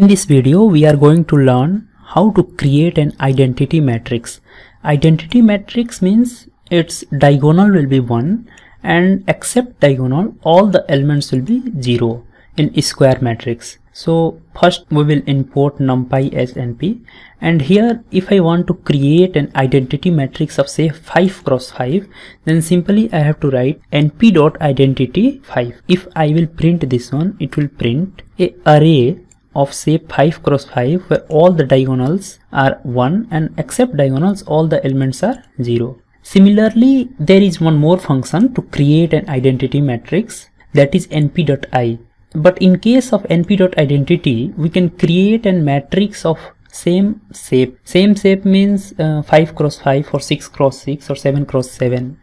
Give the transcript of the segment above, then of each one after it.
In this video, we are going to learn how to create an identity matrix. Identity matrix means its diagonal will be 1 and except diagonal, all the elements will be 0 in square matrix. So first we will import numpy as np and here if I want to create an identity matrix of say 5 cross 5 then simply I have to write np dot identity 5. If I will print this one it will print a array of shape 5 cross 5 where all the diagonals are 1 and except diagonals all the elements are 0. Similarly, there is one more function to create an identity matrix that is np.i. But in case of np.identity, we can create a matrix of same shape. Same shape means uh, 5 cross 5 or 6 cross 6 or 7 cross 7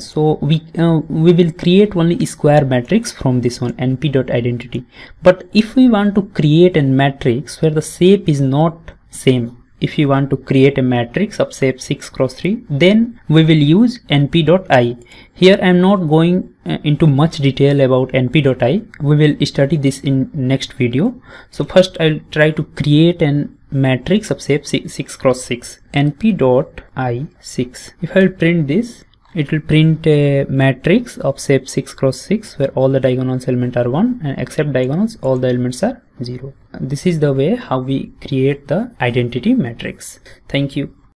so we uh, we will create only square matrix from this one np dot identity. but if we want to create a matrix where the shape is not same if you want to create a matrix of shape 6 cross 3 then we will use np.i here i am not going uh, into much detail about np.i we will study this in next video so first i'll try to create an matrix of shape 6, 6 cross 6 np.i 6 if i print this it will print a matrix of shape 6 cross 6 where all the diagonals elements are 1 and except diagonals all the elements are 0 this is the way how we create the identity matrix thank you